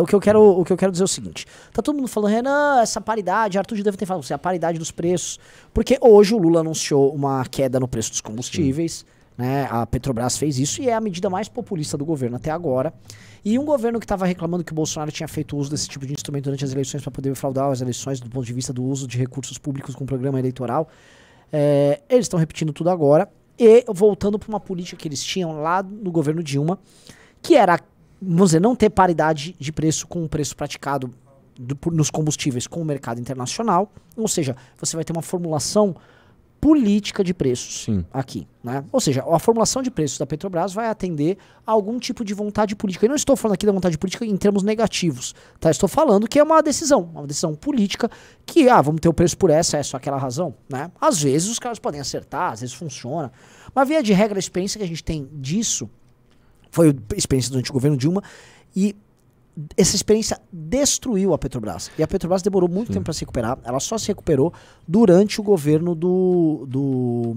o que eu quero, o que eu quero dizer é o seguinte. Tá todo mundo falando, Renan, essa paridade, Arthur deve ter falado, você, assim, a paridade dos preços. Porque hoje o Lula anunciou uma queda no preço dos combustíveis. Sim. Né? A Petrobras fez isso e é a medida mais populista do governo até agora. E um governo que estava reclamando que o Bolsonaro tinha feito uso desse tipo de instrumento durante as eleições para poder fraudar as eleições do ponto de vista do uso de recursos públicos com o programa eleitoral. É, eles estão repetindo tudo agora e voltando para uma política que eles tinham lá no governo Dilma, que era vamos dizer, não ter paridade de preço com o preço praticado do, por, nos combustíveis com o mercado internacional. Ou seja, você vai ter uma formulação política de preços Sim. aqui. Né? Ou seja, a formulação de preços da Petrobras vai atender a algum tipo de vontade política. E não estou falando aqui da vontade política em termos negativos. Tá? Estou falando que é uma decisão, uma decisão política que, ah, vamos ter o preço por essa, essa, aquela razão. Né? Às vezes os caras podem acertar, às vezes funciona. Mas via de regra, a experiência que a gente tem disso foi a experiência durante o governo Dilma. E essa experiência destruiu a Petrobras. E a Petrobras demorou muito Sim. tempo para se recuperar. Ela só se recuperou durante o governo do, do,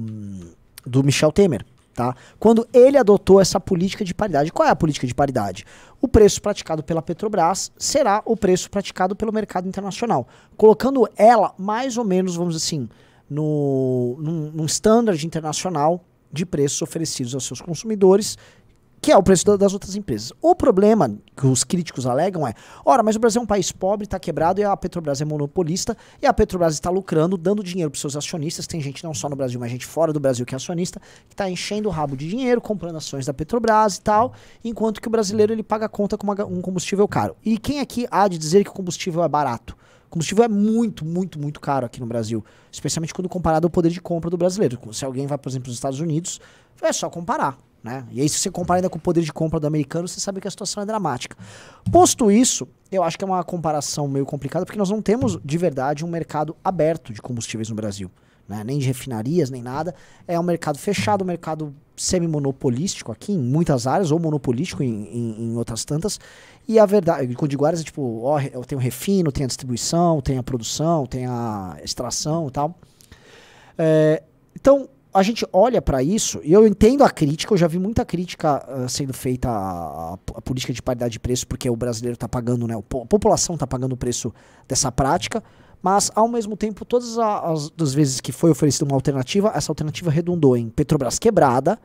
do Michel Temer. Tá? Quando ele adotou essa política de paridade. Qual é a política de paridade? O preço praticado pela Petrobras será o preço praticado pelo mercado internacional, colocando ela mais ou menos, vamos assim, no, num, num standard internacional de preços oferecidos aos seus consumidores que é o preço das outras empresas. O problema que os críticos alegam é: ora, mas o Brasil é um país pobre, está quebrado e a Petrobras é monopolista e a Petrobras está lucrando, dando dinheiro para seus acionistas. Tem gente não só no Brasil, mas gente fora do Brasil que é acionista, que está enchendo o rabo de dinheiro, comprando ações da Petrobras e tal, enquanto que o brasileiro ele paga a conta com uma, um combustível caro. E quem aqui há de dizer que o combustível é barato? combustível é muito, muito, muito caro aqui no Brasil. Especialmente quando comparado ao poder de compra do brasileiro. Se alguém vai, por exemplo, para os Estados Unidos, é só comparar. Né? E aí, se você compara ainda com o poder de compra do americano, você sabe que a situação é dramática. Posto isso, eu acho que é uma comparação meio complicada, porque nós não temos de verdade um mercado aberto de combustíveis no Brasil. Né? Nem de refinarias, nem nada. É um mercado fechado, um mercado semi-monopolístico aqui, em muitas áreas, ou monopolístico em, em, em outras tantas. E a verdade, quando digo áreas, é tipo, ó, eu tenho refino, tem a distribuição, tem a produção, tem a extração e tal. É, então, a gente olha para isso, e eu entendo a crítica, eu já vi muita crítica uh, sendo feita à, à, política de paridade de preço, porque o brasileiro está pagando, né, a população está pagando o preço dessa prática, mas ao mesmo tempo, todas as, as vezes que foi oferecida uma alternativa, essa alternativa redundou em Petrobras quebrada,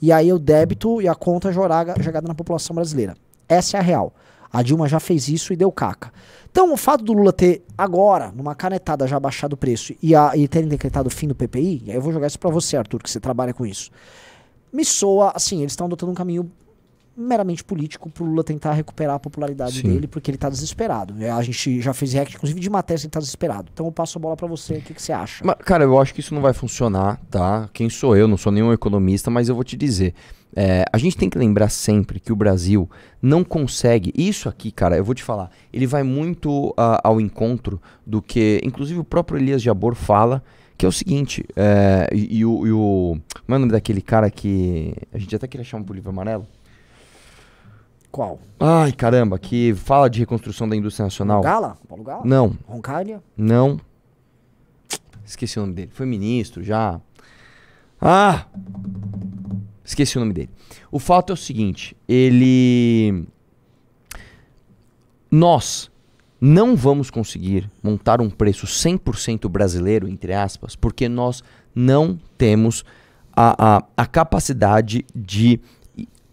e aí o débito e a conta jogada na população brasileira. Essa é a real. A Dilma já fez isso e deu caca. Então, o fato do Lula ter agora, numa canetada, já baixado o preço e, a, e terem decretado o fim do PPI, e aí eu vou jogar isso para você, Arthur, que você trabalha com isso, me soa assim: eles estão adotando um caminho meramente político pro Lula tentar recuperar a popularidade Sim. dele, porque ele tá desesperado. É, a gente já fez react, inclusive, de matéria ele tá desesperado. Então eu passo a bola para você, o que, que, você acha? Mas, cara, eu acho que isso não vai funcionar, tá? Quem sou eu? Não sou nenhum economista, mas eu vou te dizer. É, a gente tem que lembrar sempre que o Brasil não consegue. Isso aqui, cara, eu vou te falar, ele vai muito ao encontro do que. Inclusive o próprio Elias Jabor fala que é o seguinte, é, e, e, o, e o. Como é o nome daquele cara que. A gente até queria chamar um livro amarelo? Qual? Ai, caramba, que fala de reconstrução da indústria nacional. Gala? Paulo Gala? Não. Roncalha? Não. Esqueci o nome dele. Foi ministro já. Ah! Esqueci o nome dele. O fato é o seguinte: ele. Nós não vamos conseguir montar um preço 100% brasileiro, entre aspas, porque nós não temos a, a, a capacidade de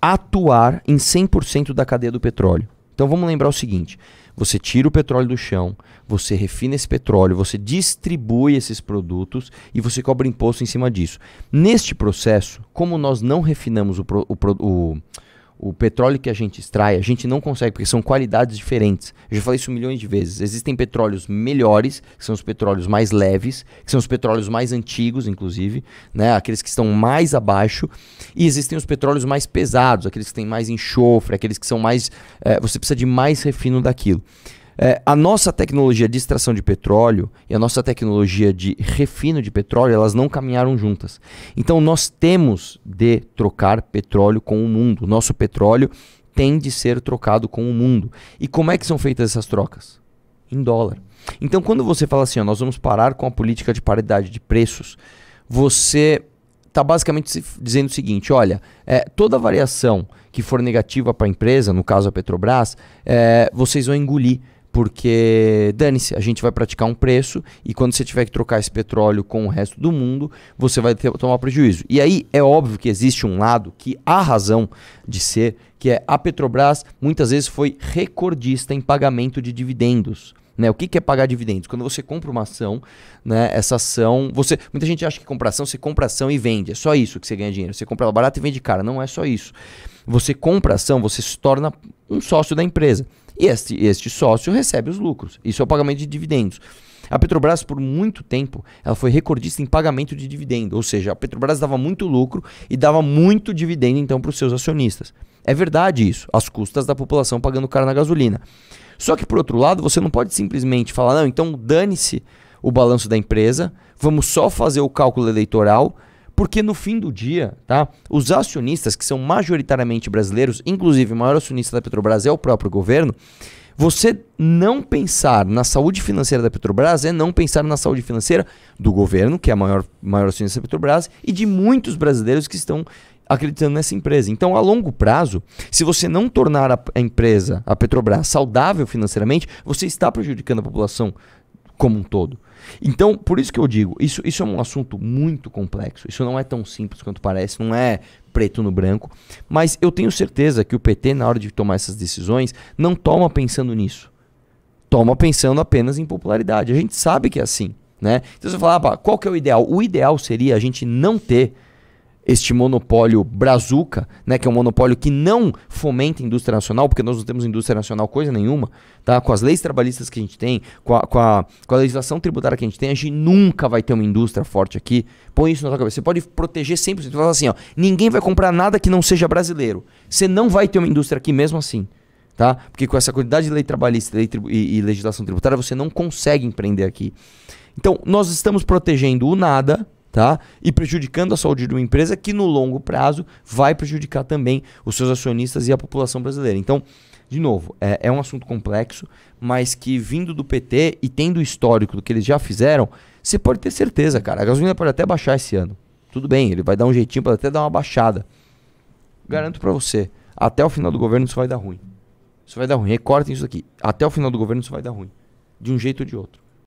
atuar em 100% da cadeia do petróleo. Então vamos lembrar o seguinte: você tira o petróleo do chão, você refina esse petróleo, você distribui esses produtos e você cobra imposto em cima disso. Neste processo, como nós não refinamos o, pro, o, o o petróleo que a gente extrai, a gente não consegue, porque são qualidades diferentes. Eu já falei isso milhões de vezes. Existem petróleos melhores, que são os petróleos mais leves, que são os petróleos mais antigos, inclusive, né? aqueles que estão mais abaixo. E existem os petróleos mais pesados, aqueles que têm mais enxofre, aqueles que são mais. É, você precisa de mais refino daquilo. É, a nossa tecnologia de extração de petróleo e a nossa tecnologia de refino de petróleo, elas não caminharam juntas. Então nós temos de trocar petróleo com o mundo. Nosso petróleo tem de ser trocado com o mundo. E como é que são feitas essas trocas? Em dólar. Então quando você fala assim, ó, nós vamos parar com a política de paridade de preços, você está basicamente dizendo o seguinte: olha, é, toda variação que for negativa para a empresa, no caso a Petrobras, é, vocês vão engolir porque dane-se, a gente vai praticar um preço e quando você tiver que trocar esse petróleo com o resto do mundo, você vai ter, tomar prejuízo. E aí é óbvio que existe um lado que há razão de ser, que é a Petrobras muitas vezes foi recordista em pagamento de dividendos. Né? O que, que é pagar dividendos? Quando você compra uma ação, né, essa ação. você Muita gente acha que compra ação, você compra ação e vende. É só isso que você ganha dinheiro. Você compra ela barata e vende cara. Não é só isso. Você compra ação, você se torna um sócio da empresa este, este sócio recebe os lucros. Isso é o pagamento de dividendos. A Petrobras, por muito tempo, ela foi recordista em pagamento de dividendo, ou seja, a Petrobras dava muito lucro e dava muito dividendo então para os seus acionistas. É verdade isso, às custas da população pagando caro na gasolina. Só que por outro lado, você não pode simplesmente falar, não, então dane-se o balanço da empresa, vamos só fazer o cálculo eleitoral, porque no fim do dia, tá? Os acionistas, que são majoritariamente brasileiros, inclusive o maior acionista da Petrobras é o próprio governo, você não pensar na saúde financeira da Petrobras é não pensar na saúde financeira do governo, que é a maior, maior acionista da Petrobras, e de muitos brasileiros que estão acreditando nessa empresa. Então, a longo prazo, se você não tornar a, empresa, a Petrobras, saudável financeiramente, você está prejudicando a população como um todo. Então, por isso que eu digo, isso, isso é um assunto muito complexo. Isso não é tão simples quanto parece, não é preto no branco. Mas eu tenho certeza que o PT, na hora de tomar essas decisões, não toma pensando nisso. Toma pensando apenas em popularidade. A gente sabe que é assim. Né? Então você fala, ah, qual que é o ideal? O ideal seria a gente não ter este monopólio brazuca, né, que é um monopólio que não fomenta a indústria nacional, porque nós não temos indústria nacional coisa nenhuma, tá? Com as leis trabalhistas que a gente tem, com a, com a, com a legislação tributária que a gente tem, a gente nunca vai ter uma indústria forte aqui. Põe isso na sua cabeça. Você pode proteger 100%. Você fala assim, ó, ninguém vai comprar nada que não seja brasileiro. Você não vai ter uma indústria aqui mesmo assim. Tá? Porque com essa quantidade de lei trabalhista lei e, e legislação tributária, você não consegue empreender aqui. Então, nós estamos protegendo o nada, tá? E prejudicando a saúde de uma empresa que no longo prazo vai prejudicar também os seus acionistas e a população brasileira. Então, de novo, é, é um assunto complexo, mas que vindo do PT e tendo o histórico do que eles já fizeram, você pode ter certeza, cara. A gasolina pode até baixar esse ano. Tudo bem, ele vai dar um jeitinho, pode até dar uma baixada. Garanto para você, até o final do governo isso vai dar ruim. Isso vai dar ruim. Recortem isso aqui. Até o final do governo isso vai dar ruim. De um jeito ou de outro.